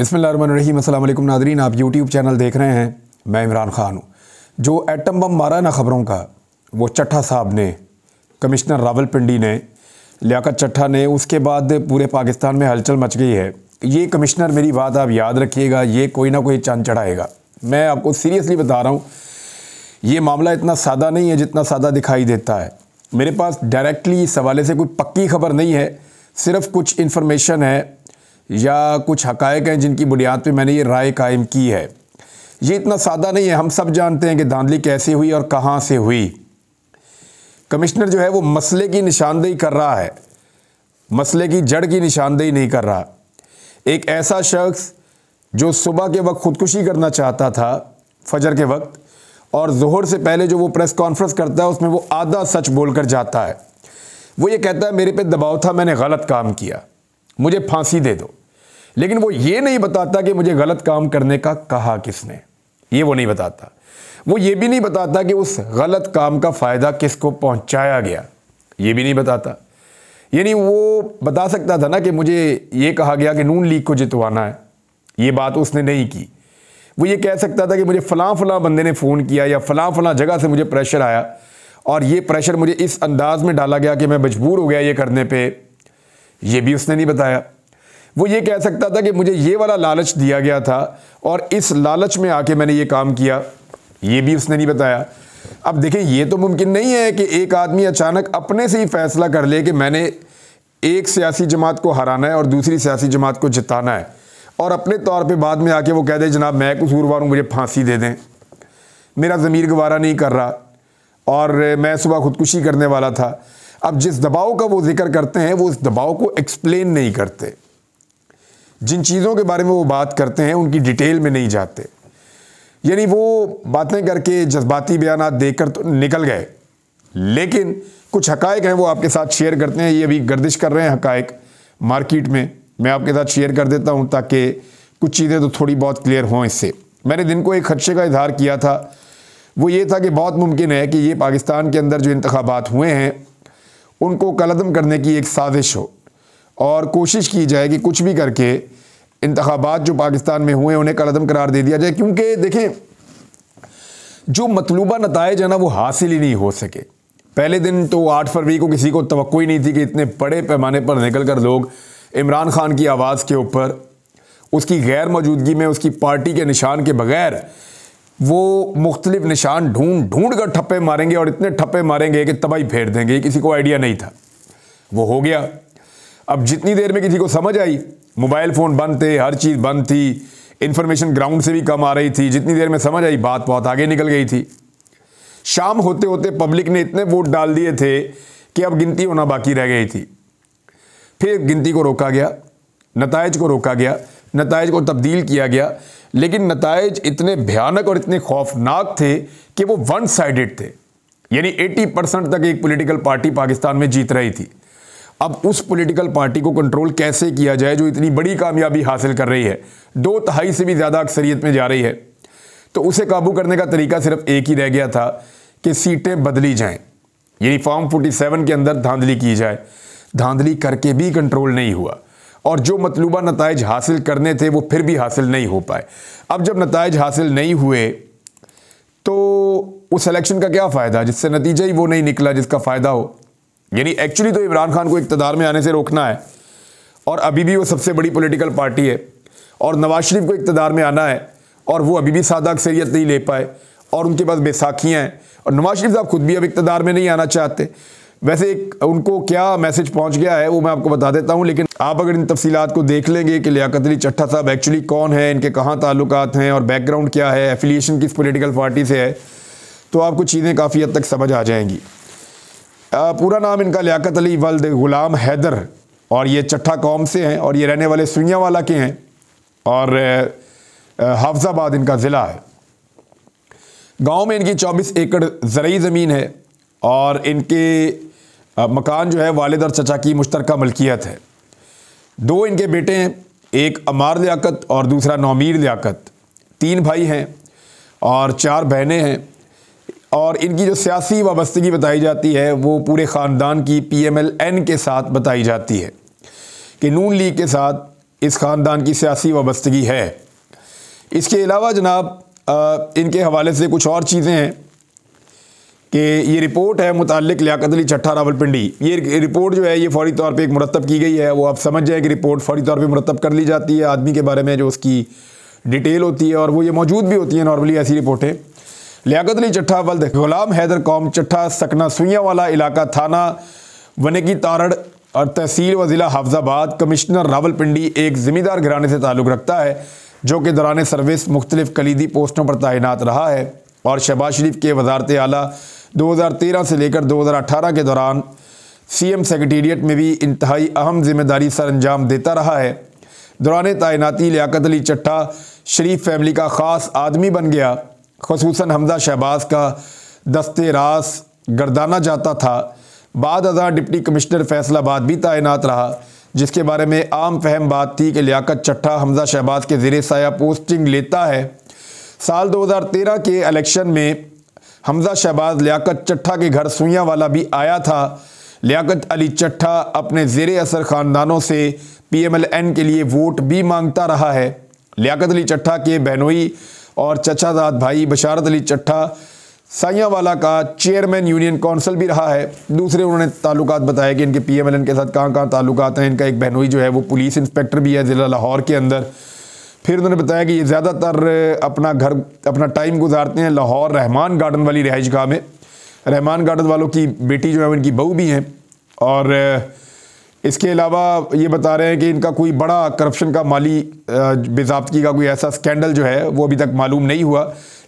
बिसमीम नादरीन आप YouTube channel देख रहे हैं मैं इमरान ख़ान हूँ जो एटम बम मारा ना ख़बरों का वो चट्ठा साहब ने कमिश्नर रावलपिंडी ने लियाकत चट्ठा ने उसके बाद पूरे पाकिस्तान में हलचल मच गई है ये कमिश्नर मेरी बात आप याद रखिएगा ये कोई ना कोई चंद चढ़ाएगा मैं आपको सीरियसली बता रहा हूँ ये मामला इतना सादा नहीं है जितना सादा दिखाई देता है मेरे पास डायरेक्टली इस हवाले से कोई पक्की खबर नहीं है सिर्फ कुछ इन्फॉर्मेशन है या कुछ हकायक हैं जिनकी बुनियाद पर मैंने ये राय कायम की है ये इतना सादा नहीं है हम सब जानते हैं कि धांधली कैसे हुई और कहाँ से हुई कमिश्नर जो है वो मसले की निशानदेही कर रहा है मसले की जड़ की निशानदेही नहीं कर रहा एक ऐसा शख्स जो सुबह के वक्त ख़ुदकुशी करना चाहता था फजर के वक्त और जोहर से पहले जो वो प्रेस कॉन्फ्रेंस करता है उसमें वो आधा सच बोल कर जाता है वो ये कहता है मेरे पे दबाव था मैंने गलत काम किया मुझे फांसी दे दो लेकिन वो ये नहीं बताता कि मुझे गलत काम करने का कहा किसने ये वो नहीं बताता वो ये भी नहीं बताता कि उस गलत काम का फ़ायदा किसको पहुंचाया गया ये भी नहीं बताता यानी वो बता सकता था ना कि मुझे ये कहा गया कि नून लीग को जितवाना है ये बात उसने नहीं की वो ये कह सकता था कि मुझे फ़लाँ फ़लाँ बंदे ने फ़ोन किया या फ़लाँ फ़लाँ जगह से मुझे प्रेशर आया और ये प्रेशर मुझे इस अंदाज़ में डाला गया कि मैं मजबूर हो गया ये करने पे ये भी उसने नहीं बताया वो ये कह सकता था कि मुझे ये वाला लालच दिया गया था और इस लालच में आके मैंने ये काम किया ये भी उसने नहीं बताया अब देखें ये तो मुमकिन नहीं है कि एक आदमी अचानक अपने से ही फैसला कर ले कि मैंने एक सियासी जमात को हराना है और दूसरी सियासी जमात को जिताना है और अपने तौर पे बाद में आके वो कह दे जनाब मैं कसूरवार हूँ मुझे फांसी दे दें मेरा ज़मीर गवारा नहीं कर रहा और मैं सुबह खुदकुशी करने वाला था अब जिस दबाव का वो जिक्र करते हैं वो उस दबाव को एक्सप्लेन नहीं करते जिन चीज़ों के बारे में वो बात करते हैं उनकी डिटेल में नहीं जाते यानी वो बातें करके जज्बाती बयान देकर तो निकल गए लेकिन कुछ हकायक हैं वो आपके साथ शेयर करते हैं ये अभी गर्दिश कर रहे हैं हकायक मार्केट में मैं आपके साथ शेयर कर देता हूँ ताकि कुछ चीज़ें तो थोड़ी बहुत क्लियर हों इससे मैंने दिन को एक खदशे का इजहार किया था वो ये था कि बहुत मुमकिन है कि ये पाकिस्तान के अंदर जो इंतबात हुए हैं उनको कलदम करने की एक साजिश हो और कोशिश की जाए कि कुछ भी करके इंतबात जो पाकिस्तान में हुए उन्हें कलदम करार दे दिया जाए क्योंकि देखें जो मतलूबा नतज है ना वो हासिल ही नहीं हो सके पहले दिन तो आठ फरवरी को किसी को तो ही नहीं थी कि इतने बड़े पैमाने पर निकल कर लोग इमरान खान की आवाज़ के ऊपर उसकी गैर मौजूदगी में उसकी पार्टी के निशान के बगैर वो मुख्तलिफ निशान ढूंढ ढूंढ कर ठप्पे मारेंगे और इतने ठप्पे मारेंगे कि तबाही फेर देंगे किसी को आइडिया नहीं था वो हो गया अब जितनी देर में किसी को समझ आई मोबाइल फ़ोन बंद थे हर चीज़ बंद थी इन्फॉर्मेशन ग्राउंड से भी कम आ रही थी जितनी देर में समझ आई बात बहुत आगे निकल गई थी शाम होते होते पब्लिक ने इतने वोट डाल दिए थे कि अब गिनती होना बाकी रह गई थी फिर गिनती को रोका गया नतज को रोका गया नतज को तब्दील किया गया लेकिन नतज इतने भयानक और इतने खौफनाक थे कि वो वन साइडेड थे यानी 80 परसेंट तक एक पॉलिटिकल पार्टी पाकिस्तान में जीत रही थी अब उस पॉलिटिकल पार्टी को कंट्रोल कैसे किया जाए जो इतनी बड़ी कामयाबी हासिल कर रही है दो तहाई से भी ज़्यादा अक्सरियत में जा रही है तो उसे काबू करने का तरीका सिर्फ एक ही रह गया था कि सीटें बदली जाएं यानी फॉर्म 47 के अंदर धांधली की जाए धांधली करके भी कंट्रोल नहीं हुआ और जो मतलूबा नतज हासिल करने थे वो फिर भी हासिल नहीं हो पाए अब जब नतज हासिल नहीं हुए तो उस इलेक्शन का क्या फ़ायदा जिससे नतीजा ही वो नहीं निकला जिसका फ़ायदा हो यानी एक्चुअली तो इमरान खान को इकतदार में आने से रोकना है और अभी भी वो सबसे बड़ी पोलिटिकल पार्टी है और नवाज शरीफ को इकतदार में आना है और वो अभी भी सादा अक्सरियत नहीं ले पाए और उनके पास बेसाखियाँ हैं और नवाज शरीफ साहब खुद भी अब इकतदार में नहीं आना चाहते वैसे एक उनको क्या मैसेज पहुंच गया है वो मैं आपको बता देता हूं लेकिन आप अगर इन तफसीत को देख लेंगे कि लियाकत अली चट्ठा साहब एक्चुअली कौन है इनके कहाँ ताल्लुक हैं और बैकग्राउंड क्या है एफिलिएशन किस पोलिटिकल पार्टी से है तो आपको चीज़ें काफ़ी हद तक समझ आ जाएंगी पूरा नाम इनका लियाकत अली वल्द ग़ुलाम हैदर और ये चट्ठा कौम से हैं और ये रहने वाले सुइया वाला के हैं और हाफजाबाद इनका ज़िला है गांव में इनकी 24 एकड़ ज़रूरी ज़मीन है और इनके मकान जो है वालिद और चचा की मुश्तरक मलकियत है दो इनके बेटे हैं एक अमार लियाकत और दूसरा नौमीर लियाकत तीन भाई हैं और चार बहनें हैं और इनकी जो सियासी वाबस्तगी बताई जाती है वो पूरे ख़ानदान की पी एम एल एन के साथ बताई जाती है कि नून लीग के साथ इस ख़ानदान की सियासी वाबस्तगी है इसके अलावा जनाब इनके हवाले से कुछ और चीज़ें हैं कि ये रिपोर्ट है मुतल लियाकत अली चट्ठा रावलपिंडी ये रिपोर्ट जो है ये फौरी तौर पे एक मुरतब की गई है वो आप समझ जाए कि रिपोर्ट फौरी तौर पे मुरतब कर ली जाती है आदमी के बारे में जो उसकी डिटेल होती है और वो ये मौजूद भी होती है नॉर्मली ऐसी रिपोर्टें लियाकत अली चट्ठा वल्द गुलाम हैदर कौम चट्ठा सकना सुइया वाला इलाका थाना वनेगी तारड़ और तहसील व ज़िला हाफजाबाद कमिश्नर रावलपिंडी एक ज़िम्मेदार घराने से ताल्लुक़ रखता है जो कि दौरान सर्विस मुख्तलिफ़ कलीदी पोस्टों पर तैनात रहा है और शहबाज शरीफ के वजारत आला तेरह से लेकर दो हज़ार अठारह के दौरान सी एम सेक्रेटेरिएट में भी इंतहाई अहम जिम्मेदारी सर अंजाम देता रहा है दौरान तैनाती लियाकत अली चट्ठा शरीफ फैमिली का ख़ास आदमी बन गया खसूस हमजा शहबाज का दस्ते रास गर्दाना जाता था बाद अजा डिप्टी कमिश्नर फैसलाबाद भी तैनात रहा जिसके बारे में आम फहम बात थी कि लियाकत चट्ठा हमजा शहबाज के ज़ेर साया पोस्टिंग लेता है साल 2013 के इलेक्शन में हमजा शहबाज लियाकत चट्ठा के घर सुइया वाला भी आया था लियाकत अली चट्ठा अपने ज़ेर असर ख़ानदानों से पी एम एल एन के लिए वोट भी मांगता रहा है लियाकत अली चट्ठा के बहनोई और चचाजाद भाई बशारत अली चट्ठा साइयावाला का चेयरमैन यूनियन कौंसल भी रहा है दूसरे उन्होंने ताल्लुक बताया कि इनके पी एम एल एन के साथ कहाँ कहाँ ताल्लुक हैं इनका एक बहनोई जो है वो पुलिस इंस्पेक्टर भी है ज़िला लाहौर के अंदर फिर उन्होंने बताया कि ये ज़्यादातर अपना घर अपना टाइम गुजारते हैं लाहौर रहमान गार्डन वाली रहाइश गाह में रहमान गार्डन वालों की बेटी जो है उनकी बहू भी हैं और इसके अलावा ये बता रहे हैं कि इनका कोई बड़ा करप्शन का माली बेजाबतगी का कोई ऐसा स्कैंडल जो है वो अभी तक मालूम नहीं हुआ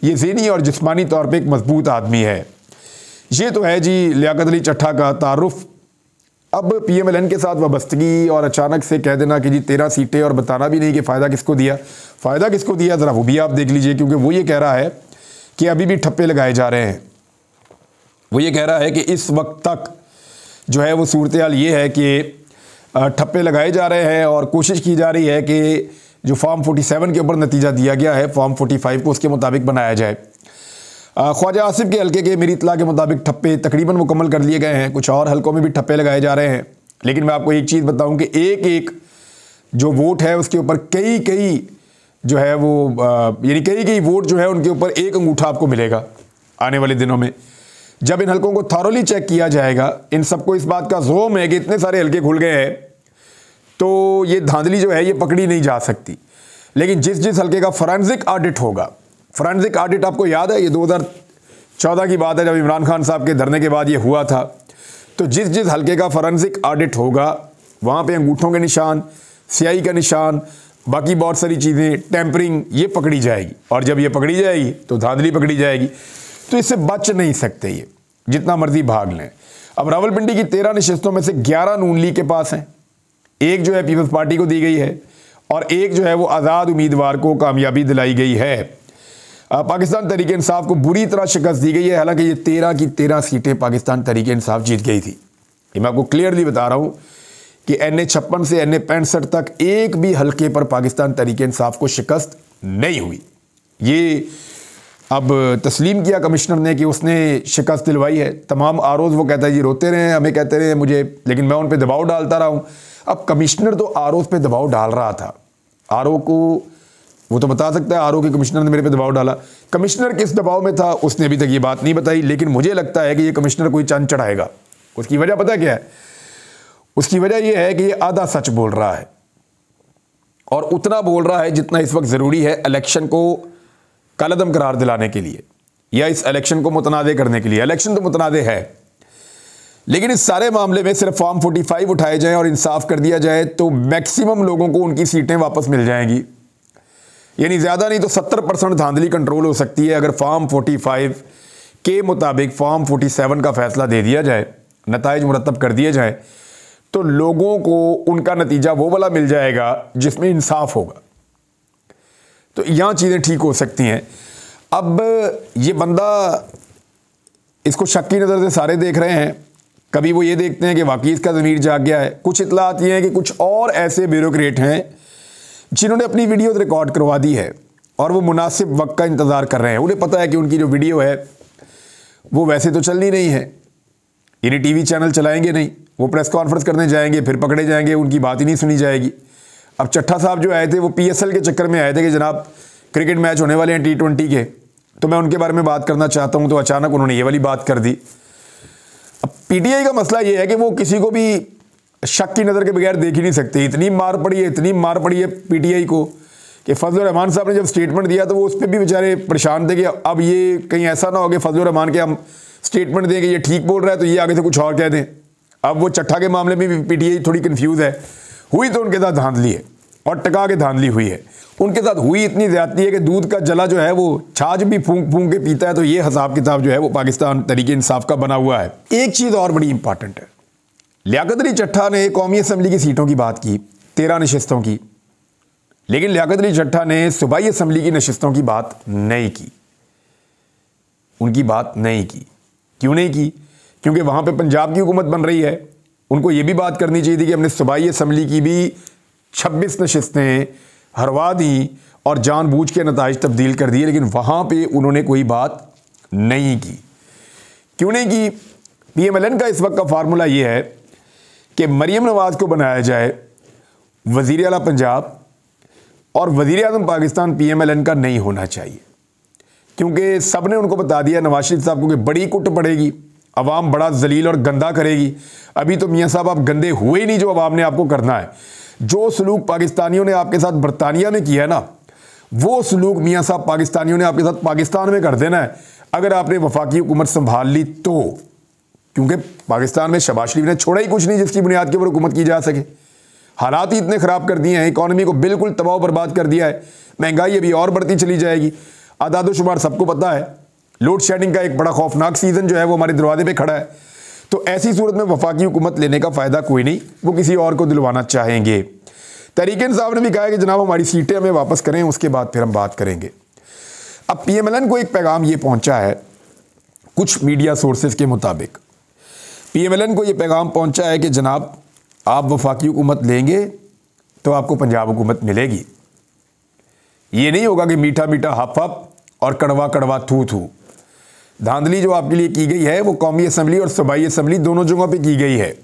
ये जहनी और जिसमानी तौर पर एक मजबूत आदमी है ये तो है जी लियाकत अली चट्ठा का तारफ़ अब पी एम एल एन के साथ वाबस्तगी और अचानक से कह देना कि जी तेरह सीटें और बताना भी नहीं कि फ़ायदा किसको दिया फ़ायदा किसको दिया ज़रा वो भी आप देख लीजिए क्योंकि वो ये कह रहा है कि अभी भी ठप्पे लगाए जा रहे हैं वो ये कह रहा है कि इस वक्त तक जो है वो सूरत हाल ये है कि ठप्पे लगाए जा रहे हैं और कोशिश की जा रही है कि जो फॉर्म 47 के ऊपर नतीजा दिया गया है फॉर्म 45 को उसके मुताबिक बनाया जाए ख्वाजा आसिफ के हलके के मेरी इतला के मुताबिक ठप्पे तकरीबन मुकम्मल कर लिए गए हैं कुछ और हलकों में भी ठप्पे लगाए जा रहे हैं लेकिन मैं आपको एक चीज़ बताऊँ कि एक एक जो वोट है उसके ऊपर कई कई जो है वो यानी कई कई वोट जो है उनके ऊपर एक अंगूठा आपको मिलेगा आने वाले दिनों में जब इन हल्कों को थॉरली चेक किया जाएगा इन सबको इस बात का जोम है कि इतने सारे हल्के खुल गए हैं तो ये धांधली जो है ये पकड़ी नहीं जा सकती लेकिन जिस जिस हल्के का फॉरेंसिक ऑडिट होगा फॉरेंसिक ऑडिट आपको याद है ये 2014 की बात है जब इमरान खान साहब के धरने के बाद ये हुआ था तो जिस जिस हल्के का फॉरेंसिक ऑडिट होगा वहाँ पे अंगूठों के निशान सियाई का निशान बाकी बहुत सारी चीज़ें टेम्परिंग ये पकड़ी जाएगी और जब ये पकड़ी जाएगी तो धांधली पकड़ी जाएगी तो इससे बच नहीं सकते ये जितना मर्जी भाग लें अब रावलपिंडी की तेरह नशस्तों में से ग्यारह नून लीग के पास हैं एक जो है पीपल्स पार्टी को दी गई है और एक जो है वो आज़ाद उम्मीदवार को कामयाबी दिलाई गई है पाकिस्तान तरीके इंसाफ को बुरी तरह शिकस्त दी गई है हालांकि ये तेरह की तेरह सीटें पाकिस्तान तरीके इंसाफ जीत गई थी ये मैं आपको क्लियरली बता रहा हूँ कि एन ए छप्पन से एन ए पैंसठ तक एक भी हल्के पर पाकिस्तान तरीके इंसाफ को शिकस्त नहीं हुई ये अब तस्लीम किया कमिश्नर ने कि उसने शिकस्त दिलवाई है तमाम आरोज़ वो कहता है जी रोते रहे हमें कहते रहे मुझे लेकिन मैं उन पर दबाव डालता रहा हूँ अब कमिश्नर तो आर पे दबाव डाल रहा था आर को वो तो बता सकता है आर के कमिश्नर ने मेरे पे दबाव डाला कमिश्नर किस दबाव में था उसने अभी तक ये बात नहीं बताई लेकिन मुझे लगता है कि ये कमिश्नर कोई चंद चढ़ाएगा उसकी वजह पता क्या है उसकी वजह यह है कि ये आधा सच बोल रहा है और उतना बोल रहा है जितना इस वक्त ज़रूरी है इलेक्शन को कलदम करार दिलाने के लिए या इस इलेक्शन को मुतनादे करने के लिए इलेक्शन तो मुतनादे है लेकिन इस सारे मामले में सिर्फ फॉर्म 45 उठाए जाएं और इंसाफ कर दिया जाए तो मैक्सिमम लोगों को उनकी सीटें वापस मिल जाएंगी यानी ज़्यादा नहीं तो 70 परसेंट धांधली कंट्रोल हो सकती है अगर फॉर्म 45 के मुताबिक फॉर्म 47 का फैसला दे दिया जाए नतज मुरतब कर दिए जाए तो लोगों को उनका नतीजा वो वाला मिल जाएगा जिसमें इंसाफ होगा तो यहाँ चीज़ें ठीक हो सकती हैं अब ये बंदा इसको शक की नज़र से सारे देख रहे हैं कभी वो ये देखते हैं कि वाकई इसका ज़मीर जाग गया है कुछ इतलात ये हैं कि कुछ और ऐसे ब्यूरोक्रेट हैं जिन्होंने अपनी वीडियो रिकॉर्ड करवा दी है और वो मुनासिब वक्त का इंतज़ार कर रहे हैं उन्हें पता है कि उनकी जो वीडियो है वो वैसे तो चलनी नहीं है इन्हें टी चैनल चलाएँगे नहीं वो प्रेस कॉन्फ्रेंस करने जाएंगे फिर पकड़े जाएंगे उनकी बात ही नहीं सुनी जाएगी अब चट्ठा साहब जो आए थे वो पीएसएल के चक्कर में आए थे कि जनाब क्रिकेट मैच होने वाले हैं टी ट्वेंटी के तो मैं उनके बारे में बात करना चाहता हूँ तो अचानक उन्होंने ये वाली बात कर दी अब पीटीआई का मसला ये है कि वो किसी को भी शक की नज़र के बगैर देख ही नहीं सकते इतनी मार पड़ी है इतनी मार पड़ी है पीटीआई को कि फजल रहमान साहब ने जब स्टेटमेंट दिया तो वो उस पर भी बेचारे परेशान थे कि अब ये कहीं ऐसा ना हो कि फजल रहमान के हम स्टेटमेंट दें कि ये ठीक बोल रहा है तो ये आगे से कुछ और कह दें अब वो चट्ठा के मामले में भी पीटीआई थोड़ी कन्फ्यूज़ है हुई तो उनके साथ धांधली है और टका के धांधली हुई है उनके साथ हुई इतनी ज्यादती है कि दूध का जला जो है वो छाछ भी फूंक फूंक के पीता है तो ये हिसाब किताब जो है वो पाकिस्तान तरीके इंसाफ का बना हुआ है एक चीज़ और बड़ी इंपॉर्टेंट है लियाकत अली चट्ठा ने कौमी असम्बली की सीटों की बात की तेरह नशस्तों की लेकिन लियाकत अली चट्ठा ने सूबाई असम्बली की नशस्तों की बात नहीं की उनकी बात नहीं की क्यों नहीं की क्योंकि वहाँ पर पंजाब की हुकूमत बन रही है उनको ये भी बात करनी चाहिए थी कि हमने सूबाई असम्बली की भी छब्बीस नशस्तें हरवा दी और जानबूझ के नतज तब्दील कर दिए लेकिन वहाँ पर उन्होंने कोई बात नहीं की क्यों नहीं की पी एम एल एन का इस वक्त का फार्मूला ये है कि मरीम नवाज़ को बनाया जाए वज़ी अला पंजाब और वज़ी अजम Pakistan P M L N का नहीं होना चाहिए क्योंकि सब ने उनको बता दिया नवाज शरीफ साहब को कि बड़ी कुट पड़ेगी आवाम बड़ा जलील और गंदा करेगी अभी तो मियाँ साहब आप गंदे हुए ही नहीं जो आवाम ने आपको करना है जो सलूक पाकिस्तानियों ने आपके साथ बरतानिया में किया है ना वो सलूक मियाँ साहब पाकिस्तानियों ने आपके साथ पाकिस्तान में कर देना है अगर आपने वफाकी हुकूमत संभाल ली तो क्योंकि पाकिस्तान में शबाज शरीफ ने छोड़ा ही कुछ नहीं जिसकी बुनियाद के ऊपर हुकूमत की जा सके हालात ही इतने ख़राब कर दिए हैं इकानमी को बिल्कुल तबाह बर्बाद कर दिया है महंगाई अभी और बढ़ती चली जाएगी आदाद शुमार सबको पता है लोड शेडिंग का एक बड़ा खौफनाक सीज़न जो है वो हमारे दरवाजे पे खड़ा है तो ऐसी सूरत में वफाकी हुकूमत लेने का फ़ायदा कोई नहीं वो किसी और को दिलवाना चाहेंगे तरीके साहब ने भी कहा कि जनाब हमारी सीटें हमें वापस करें उसके बाद फिर हम बात करेंगे अब पी एम एल एन को एक पैगाम ये पहुँचा है कुछ मीडिया सोर्सेज के मुताबिक पी एम एल एन को ये पैगाम पहुँचा है कि जनाब आप वफाकी हुकूमत लेंगे तो आपको पंजाब हुकूमत मिलेगी ये नहीं होगा कि मीठा मीठा हप हफ और कड़वा कड़वा थू थू धांधली जो आपके लिए की गई है वो कौमी असम्बली और सूबाई असम्बली दोनों जगहों पर की गई है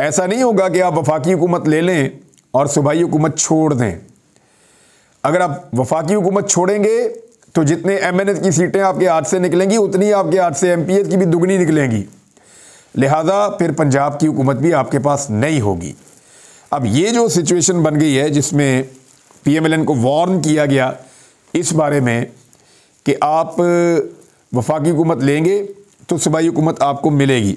ऐसा नहीं होगा कि आप वफाकी हुकूमत ले लें और सूबाई हुकूमत छोड़ दें अगर आप वफाकी हुकूमत छोड़ेंगे तो जितने एम एन एस की सीटें आपके हाथ से निकलेंगी उतनी आपके हाथ से एम पी एस की भी दुगनी निकलेंगी लिहाजा फिर पंजाब की हुकूमत भी आपके पास नहीं होगी अब ये जो सिचुएशन बन गई है जिसमें पी एम एल एन को वार्न किया गया इस बारे में कि आप वफाकी हुकूमत लेंगे तो सूबाई हुकूमत आपको मिलेगी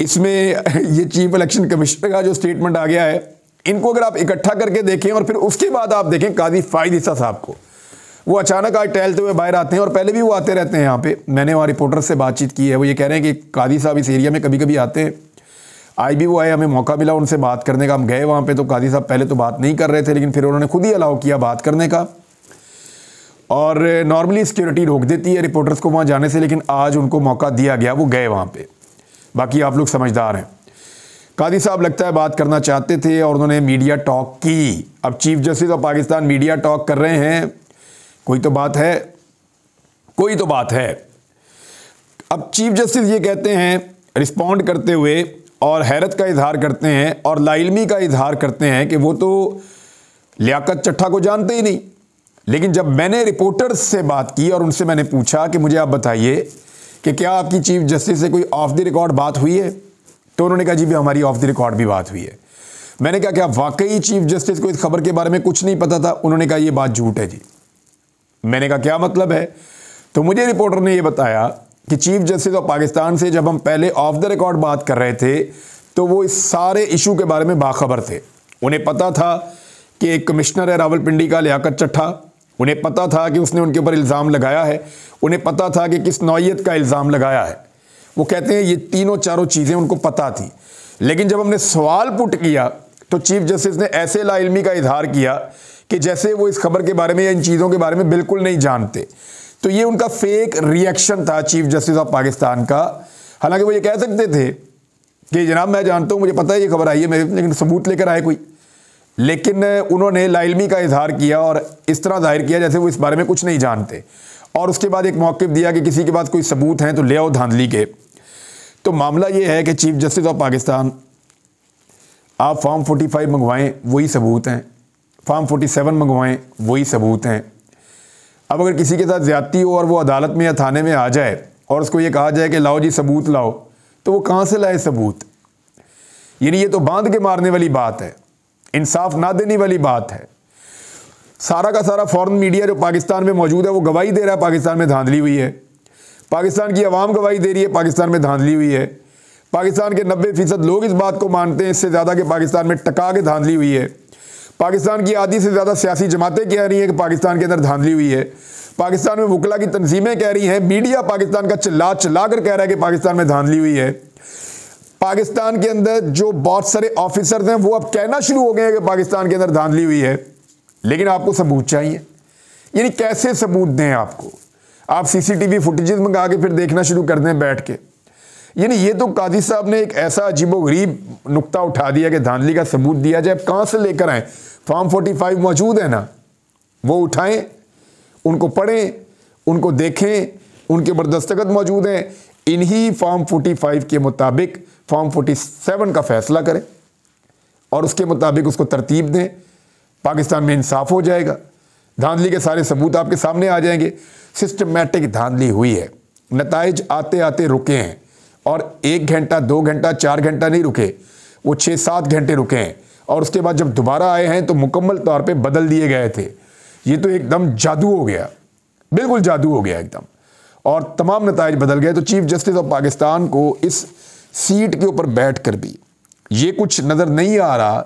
इसमें ये चीफ इलेक्शन कमिश्नर का जो स्टेटमेंट आ गया है इनको अगर आप इकट्ठा करके देखें और फिर उसके बाद आप देखें काजी फ़ायद ईसा साहब को वो अचानक आज टहलते हुए बाहर आते हैं और पहले भी वो आते रहते हैं यहाँ पे मैंने वहाँ रिपोर्टर से बातचीत की है वो ये कह रहे हैं कि काजी साहब इस एरिया में कभी कभी आते हैं आज भी वो आए हमें मौका मिला उनसे बात करने का हम गए वहाँ पे तो काजी साहब पहले तो बात नहीं कर रहे थे लेकिन फिर उन्होंने खुद ही अलाउ किया बात करने का और नॉर्मली eh, सिक्योरिटी रोक देती है रिपोर्टर्स को वहाँ जाने से लेकिन आज उनको मौका दिया गया वो गए वहाँ पर बाकी आप लोग समझदार हैं कादी साहब लगता है बात करना चाहते थे और उन्होंने मीडिया टॉक की अब chief justice of Pakistan media talk कर रहे हैं कोई तो बात है कोई तो बात है अब चीफ जस्टिस ये कहते हैं रिस्पॉन्ड करते हुए और हैरत का इजहार करते हैं और लाइलमी का इजहार करते हैं कि वो तो लियाकत चट्ठा को जानते ही नहीं लेकिन जब मैंने रिपोर्टर्स से बात की और उनसे मैंने पूछा कि मुझे आप बताइए कि क्या आपकी चीफ जस्टिस से कोई ऑफ द रिकॉर्ड बात हुई है तो उन्होंने कहा जी भी हमारी ऑफ द रिकॉर्ड भी बात हुई है मैंने कहा क्या वाकई चीफ जस्टिस को इस खबर के बारे में कुछ नहीं पता था उन्होंने कहा यह बात झूठ है जी मैंने कहा क्या मतलब है तो मुझे रिपोर्टर ने यह बताया कि चीफ जस्टिस ऑफ पाकिस्तान से जब हम पहले ऑफ द रिकॉर्ड बात कर रहे थे तो वो इस सारे इशू के बारे में बाखबर थे उन्हें पता था कि एक कमिश्नर है रावलपिंडी का लियाकत चट्ठा उन्हें पता था कि उसने उनके ऊपर इल्ज़ाम लगाया है उन्हें पता था कि किस नौीयत का इल्ज़ाम लगाया है वो कहते हैं ये तीनों चारों चीज़ें उनको पता थी लेकिन जब हमने सवाल पुट किया तो चीफ जस्टिस ने ऐसे लाइलमी का इजहार किया कि जैसे वो इस खबर के बारे में या इन चीज़ों के बारे में बिल्कुल नहीं जानते तो ये उनका फेक रिएक्शन था चीफ जस्टिस ऑफ पाकिस्तान का हालांकि वो ये कह सकते थे कि जनाब मैं जानता हूँ मुझे पता है ये खबर आई है मेरे लेकिन सबूत लेकर आए कोई लेकिन उन्होंने लाइलमी का इजहार किया और इस तरह जाहिर किया जैसे वो इस बारे में कुछ नहीं जानते और उसके बाद एक मौक़ दिया कि किसी के पास कोई सबूत हैं तो ले आओ धांधली के तो मामला ये है कि चीफ जस्टिस ऑफ पाकिस्तान आप फॉर्म 45 मंगवाएँ वही सबूत हैं फॉर्म 47 मंगवाएँ वही सबूत हैं अब अगर किसी के साथ ज़्यादती हो और वो अदालत में या थाने में आ जाए और उसको ये कहा जाए कि लाओ जी सबूत लाओ तो वो कहाँ से लाए सबूत यानी ये तो बांध के मारने वाली बात है इंसाफ ना देने वाली बात है सारा का सारा फॉरेन मीडिया जो पाकिस्तान में मौजूद है वो गवाही दे रहा है पाकिस्तान में धांधली हुई है पाकिस्तान की आवाम गवाही दे रही है पाकिस्तान में धांधली हुई है पाकिस्तान के नब्बे फ़ीसद लोग इस बात को मानते हैं इससे ज़्यादा कि पाकिस्तान में टका के धांधली हुई है पाकिस्तान की आधी से ज़्यादा सियासी जमातें कह रही हैं कि पाकिस्तान के अंदर धांधली हुई है पाकिस्तान में वकला की तनजीमें कह रही हैं मीडिया पाकिस्तान का चिल्ला चिल्ला कर कह रहा है कि पाकिस्तान में धांधली हुई है पाकिस्तान के अंदर जो बहुत सारे ऑफिसर्स हैं वो अब कहना शुरू हो गए हैं कि पाकिस्तान के अंदर धांधली हुई है लेकिन आपको सबूत चाहिए यानी कैसे सबूत दें आपको आप सीसीटीवी फुटेजेस मंगा के फिर देखना शुरू कर दें बैठ के यानी ये तो काजी साहब ने एक ऐसा अजीबोगरीब नुकता उठा दिया कि धांधली का सबूत दिया जाए कहाँ से लेकर आए फॉर्म 45 मौजूद है ना वो उठाएं उनको पढ़ें उनको देखें उनके ऊपर दस्तखत मौजूद हैं इन्हीं फॉर्म 45 के मुताबिक फॉर्म 47 का फैसला करें और उसके मुताबिक उसको तरतीब दें पाकिस्तान में इंसाफ हो जाएगा धांधली के सारे सबूत आपके सामने आ जाएंगे सिस्टमेटिक धांधली हुई है नतज आते आते रुके हैं और एक घंटा दो घंटा चार घंटा नहीं रुके वो छः सात घंटे रुके हैं और उसके बाद जब दोबारा आए हैं तो मुकम्मल तौर पर बदल दिए गए थे ये तो एकदम जादू हो गया बिल्कुल जादू हो गया एकदम और तमाम नतज बदल गए तो चीफ जस्टिस ऑफ पाकिस्तान को इस सीट के ऊपर बैठ कर भी ये कुछ नज़र नहीं आ रहा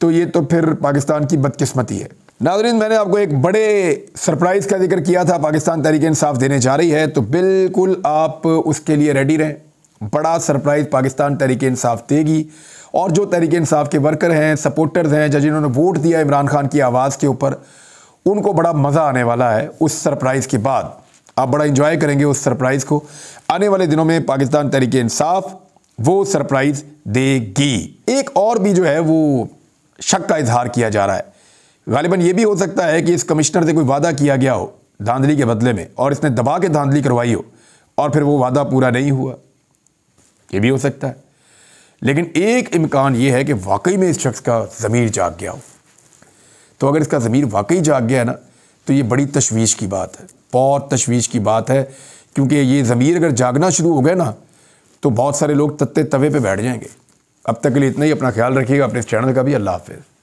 तो ये तो फिर पाकिस्तान की बदकिस्मती है नाजरीन मैंने आपको एक बड़े सरप्राइज़ का जिक्र किया था पाकिस्तान तरीके इंसाफ देने जा रही है तो बिल्कुल आप उसके लिए रेडी रहें बड़ा सरप्राइज़ पाकिस्तान तरीके इंसाफ देगी और जो तरीके इंसाफ के वर्कर हैं सपोर्टर्स हैं जब जिन्होंने वोट दिया इमरान खान की आवाज़ के ऊपर उनको बड़ा मज़ा आने वाला है उस सरप्राइज़ के बाद आप बड़ा इंजॉय करेंगे उस सरप्राइज़ को आने वाले दिनों में पाकिस्तान तरीके इंसाफ वो सरप्राइज देगी एक और भी जो है वो शक का इजहार किया जा रहा है गालिबा ये भी हो सकता है कि इस कमिश्नर से कोई वादा किया गया हो धांधली के बदले में और इसने दबा के धांधली करवाई हो और फिर वो वादा पूरा नहीं हुआ ये भी हो सकता है लेकिन एक इम्कान ये है कि वाकई में इस शख्स का ज़मीर जाग गया हो तो अगर इसका ज़मीर वाकई जाग गया है ना तो ये बड़ी तशवीश की बात है बहुत तशवीश की बात है क्योंकि ये ज़मीर अगर जागना शुरू हो गया ना तो बहुत सारे लोग तत्ते तवे पे बैठ जाएंगे अब तक के लिए इतना ही अपना ख्याल रखिएगा अपने चैनल का भी अल्लाह हाफिज़